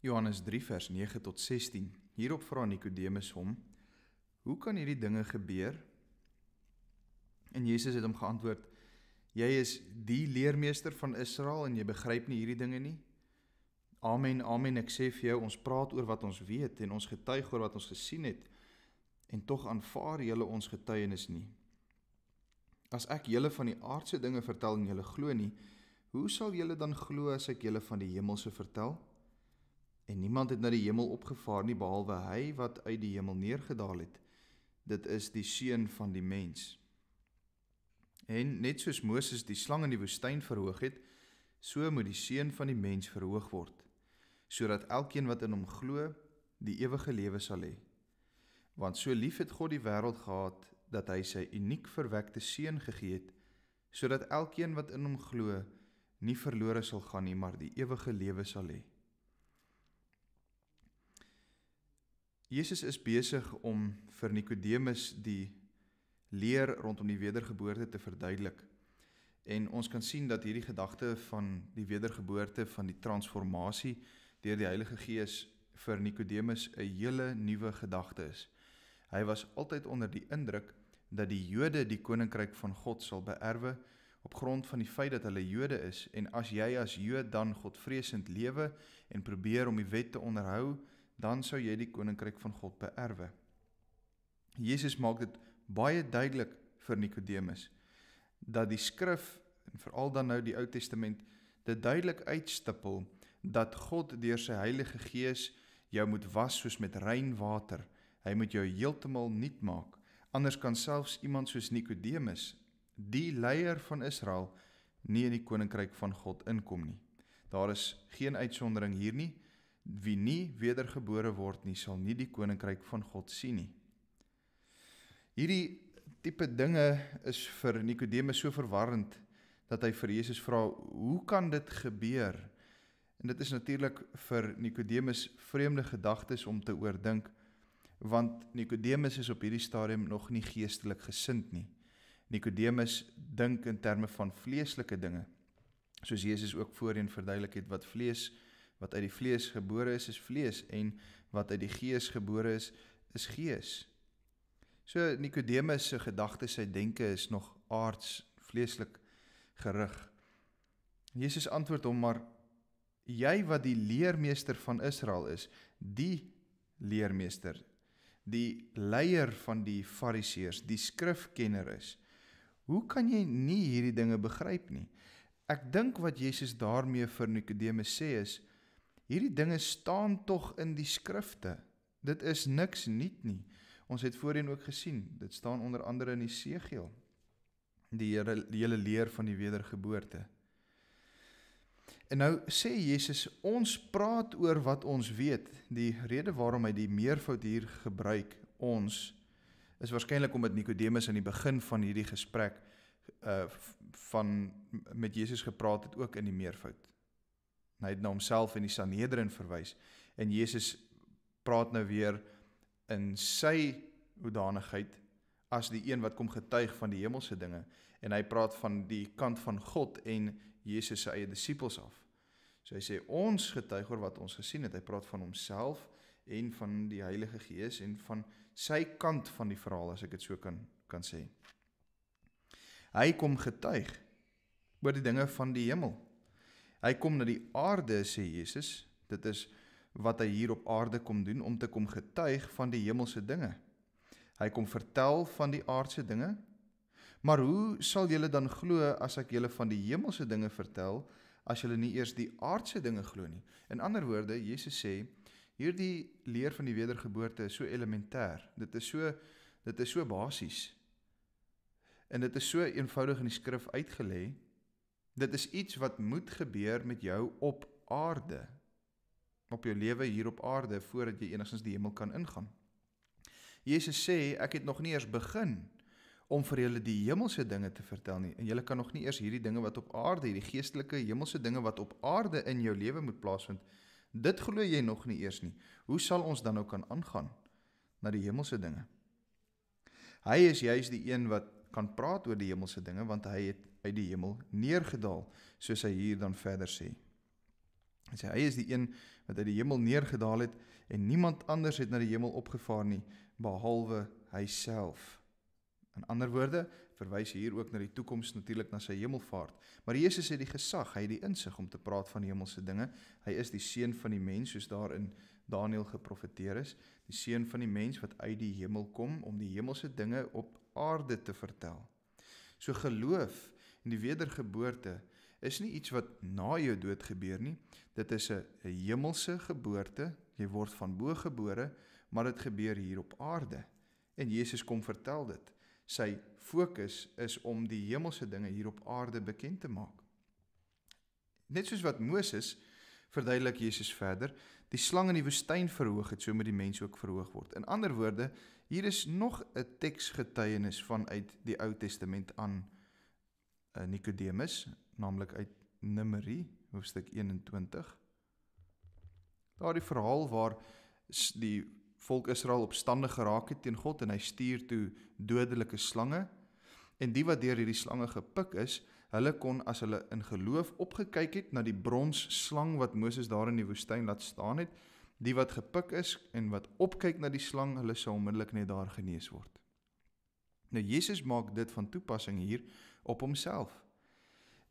Johannes 3 vers 9 tot 16. Hierop vra Nikodemus hom: "Hoe kan hierdie dinge gebeur?" En Jesus het hom geantwoord: "Jy is die leermeester van Israel en jy begryp nie hierdie dinge nie. Amen, amen, ek sê vir jou, ons praat oor wat ons weet en ons getuig oor wat ons gesien het, en tog aanvaar julle ons getuienis nie. As ek julle van die aardse dinge vertel en julle glo nie, hoe sal julle dan glo as ek julle van die hemelse vertel?" en niemand het na die hemel opgevaar nie behalwe hy wat uit die hemel neergedaal het dit is die seun van die mens en net soos Moses die slang in die woestyn verhoog het so moet die seun van die mens verhoog word sodat elkeen wat in hom glo die ewige lewe sal hê want so lief het God die wêreld gehad dat hy sy uniek verwekte seun gegee het sodat elkeen wat in hom glo nie verlore sal gaan nie maar die ewige lewe sal hê le. Jesus is besig om vir Nikodemus die leer rondom die wedergeboorte te verduidelik. En ons kan sien dat hierdie gedagte van die wedergeboorte van die transformasie deur die Heilige Gees vir Nikodemus 'n hele nuwe gedagte is. Hy was altyd onder die indruk dat die Jode die koninkryk van God sal beerwe op grond van die feit dat hulle Jode is en as jy as Jood dan Godvreesend lewe en probeer om die wet te onderhou, dan sou jy die koninkryk van God beerwe. Jesus maak dit baie duidelik vir Nikodemus dat die skrif en veral dan nou die Ou Testament dit duidelik uitstipel dat God deur sy Heilige Gees jou moet was soos met rein water. Hy moet jou heeltemal nuut maak. Anders kan selfs iemand soos Nikodemus, die leier van Israel, nie in die koninkryk van God inkom nie. Daar is geen uitsondering hier nie. Wie nie wedergebore word nie, sal nie die koninkryk van God sien nie. Hierdie tipe dinge is vir Nikodemus so verwarrend dat hy vir Jesus vra, "Hoe kan dit gebeur?" En dit is natuurlik vir Nikodemus vreemde gedagtes om te oordink, want Nikodemus is op hierdie stadium nog nie geestelik gesind nie. Nikodemus dink in terme van vleeslike dinge, soos Jesus ook voorheen verduidelik het wat vlees is wat uit die vlees gebore is is vlees en wat uit die gees gebore is is gees. So Nikodemus se gedagtes, sy denke is nog aards, vleeslik gerig. Jesus antwoord hom maar jy wat die leermeester van Israel is, die leermeester, die leier van die fariseërs, die skrifkenner is. Hoe kan jy nie hierdie dinge begryp nie? Ek dink wat Jesus daarmee vir Nikodemus sê is Hierdie dinge staan tog in die skrifte. Dit is niks nuut nie. Ons het voorheen ook gesien. Dit staan onder andere in Esegiel. Die Here die hele leer van die wedergeboorte. En nou sê Jesus ons praat oor wat ons weet. Die rede waarom hy die meervoud hier gebruik ons is waarskynlik omdat Nikodemus aan die begin van hierdie gesprek uh van met Jesus gepraat het ook in die meervoud En hy het na homself en die Sanhedrin verwys. En Jesus praat nou weer in sy hoedanigheid as die een wat kom getuig van die hemelse dinge en hy praat van die kant van God en Jesus se eie disippels af. So hy sê ons getuig oor wat ons gesien het. Hy praat van homself en van die Heilige Gees en van sy kant van die verhaal as ek dit so kan kan sê. Hy kom getuig oor die dinge van die hemel. Hy kom na die aarde sê Jesus. Dit is wat hy hier op aarde kom doen om te kom getuig van die hemelse dinge. Hy kom vertel van die aardse dinge. Maar hoe sal julle dan glo as ek julle van die hemelse dinge vertel as julle nie eers die aardse dinge glo nie? In ander woorde, Jesus sê hierdie leer van die wedergeboorte is so elementêr. Dit is so dit is so basies. En dit is so eenvoudig in die skrif uitgelê Dit is iets wat moet gebeur met jou op aarde. Op jou lewe hier op aarde voordat jy enigstens die hemel kan ingaan. Jesus sê ek het nog nie eers begin om vir julle die hemelse dinge te vertel nie en julle kan nog nie eers hierdie dinge wat op aarde, hierdie geestelike hemelse dinge wat op aarde in jou lewe moet plaasvind, dit glo jy nog nie eers nie. Hoe sal ons dan nou kan aangaan na die hemelse dinge? Hy is juis die een wat kan praat oor die hemelse dinge want hy het uit die hemel neergedaal, soos hy hier dan verder sê. Hy sê hy is die een wat uit die hemel neergedaal het en niemand anders het na die hemel opgevaar nie behalwe hy self. In ander woorde verwys hier ook na die toekoms natuurlik na sy hemelvaart. Maar Jesus het die gesag, hy het die insig om te praat van hemelse dinge. Hy is die seun van die mens soos daar in Daniël geprofeteer is, die seun van die mens wat uit die hemel kom om die hemelse dinge op aarde te vertel. So geloof die wedergeboorte is nie iets wat na jou dood gebeur nie. Dit is 'n hemelse geboorte. Jy word van bo gebore, maar dit gebeur hier op aarde. En Jesus kom vertel dit. Sy fokus is om die hemelse dinge hier op aarde bekend te maak. Net soos wat Moses verduidelik Jesus verder, die slang in die woestyn verhoog het, so moet die mens ook verhoog word. In ander woorde, hier is nog 'n teksgetuienis vanuit die Ou Testament aan Eh, Nikodemus, naamlik uit Numeri hoofstuk 21. Daardie verhaal waar die volk Israel opstandig geraak het teen God en hy stuur toe dodelike slange en die wat deur hierdie slange gepik is, hulle kon as hulle in geloof opgekyk het na die brons slang wat Moses daar in die woestyn laat staan het, die wat gepik is en wat opkyk na die slang, hulle sou onmiddellik net daar genees word. Nou Jesus maak dit van toepassing hier op homself.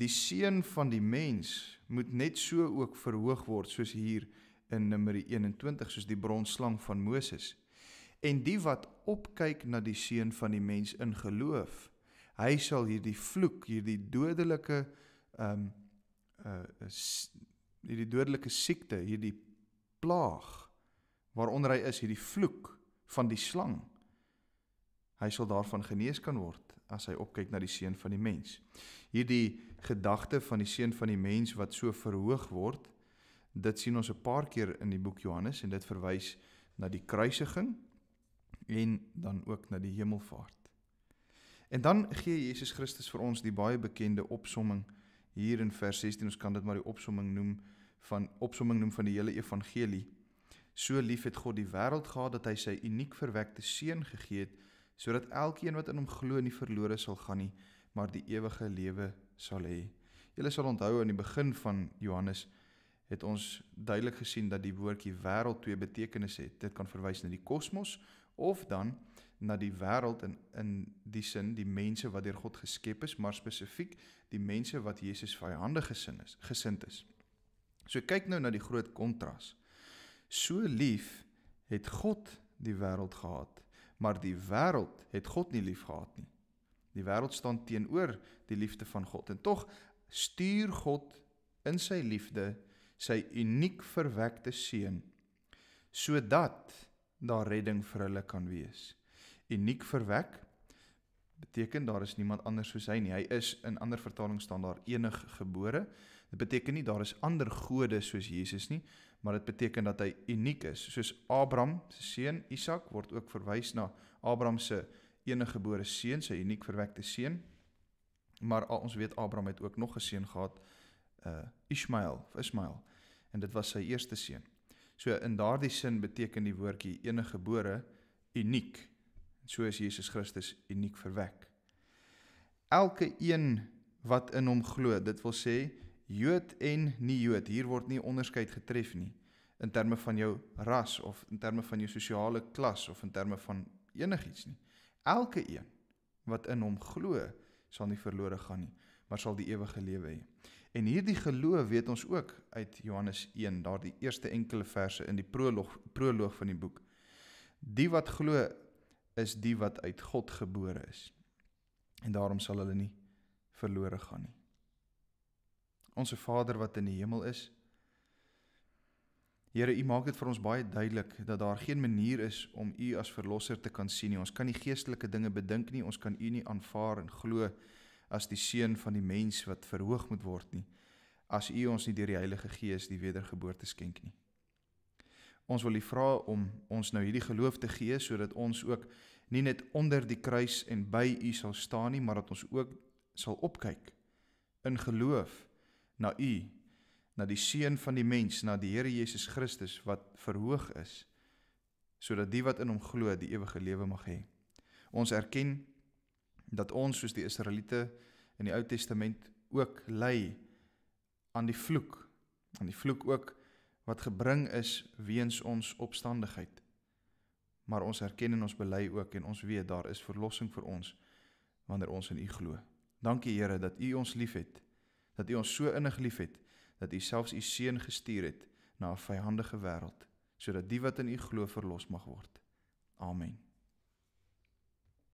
Die seun van die mens moet net so ook verhoog word soos hier in Numeri 21 soos die bronslang van Moses. En die wat opkyk na die seun van die mens in geloof, hy sal hierdie vloek, hierdie dodelike ehm um, uh hierdie dodelike siekte, hierdie plaag waaronder hy is, hierdie vloek van die slang hy sal daarvan genees kan word as hy opkyk na die seun van die mens. Hierdie gedagte van die seun van die mens wat so verhoog word, dit sien ons 'n paar keer in die boek Johannes en dit verwys na die kruisiging en dan ook na die hemelvaart. En dan gee Jesus Christus vir ons die baie bekende opsomming hier in vers 16. Ons kan dit maar die opsomming noem van opsomming noem van die hele evangelie. So lief het God die wêreld gehad dat hy sy uniek verwekte seun gegee het sodat elkeen wat in hom glo nie verlore sal gaan nie, maar die ewige lewe sal hê. Julle sal onthou aan die begin van Johannes het ons duidelik gesien dat die woordjie wêreld twee betekenisse het. Dit kan verwys na die kosmos of dan na die wêreld in in die sin die mense wat deur God geskep is, maar spesifiek die mense wat Jesus vyandige gesind is, gesind is. So kyk nou na die groot kontras. So lief het God die wêreld gehad maar die wêreld het God nie liefgehad nie. Die wêreld staan teenoor die liefde van God en tog stuur God in sy liefde sy uniek verwekte seun sodat daar redding vir hulle kan wees. Uniek verwek beteken daar is niemand anders soos hy nie. Hy is in ander vertalings staan daar enig gebore. Dit beteken nie daar is ander gode soos Jesus nie, maar dit beteken dat hy uniek is. Soos Abraham se seun Isak word ook verwys na Abraham se enige gebore seun, sy uniek verwekte seun. Maar al ons weet Abraham het ook nog 'n seun gehad, uh eh, Ismael, Ismael. En dit was sy eerste seun. So in daardie sin beteken die woordjie enige gebore uniek. So is Jesus Christus uniek verwek. Elke een wat in hom glo, dit wil sê Jood en nie Jood, hier word nie onderskeid getref nie in terme van jou ras of in terme van jou sosiale klas of in terme van enigiets nie. Elke een wat in hom glo, sal nie verlore gaan nie, maar sal die ewige lewe hê. En hierdie geloof weet ons ook uit Johannes 1, daardie eerste enkele verse in die proloog proloog van die boek. Die wat glo is die wat uit God gebore is. En daarom sal hulle nie verlore gaan nie. Onse Vader wat in die hemel is. Here, U maak dit vir ons baie duidelik dat daar geen manier is om U as verlosser te kan sien nie. Ons kan nie geestelike dinge bedink nie. Ons kan U nie aanvaar en glo as die seun van die mens wat verhoog moet word nie as U ons nie deur die Heilige Gees die wedergeboorte skenk nie. Ons wil U vra om ons nou hierdie geloof te gee sodat ons ook nie net onder die kruis en by U sal staan nie, maar dat ons ook sal opkyk in geloof na U, na die Seun van die mens, na die Here Jesus Christus wat verhoog is, sodat die wat in Hom glo die ewige lewe mag hê. Ons erken dat ons soos die Israeliete in die Ou Testament ook ly aan die vloek, aan die vloek ook wat gebring is weens ons opstandigheid. Maar ons erken en ons bely ook en ons weet daar is verlossing vir ons wanneer ons in U glo. Dankie Here dat U ons liefhet dat U ons so innig liefhet dat U selfs U seun gestuur het na 'n vyandige wêreld sodat die wat in U glo verlos mag word. Amen.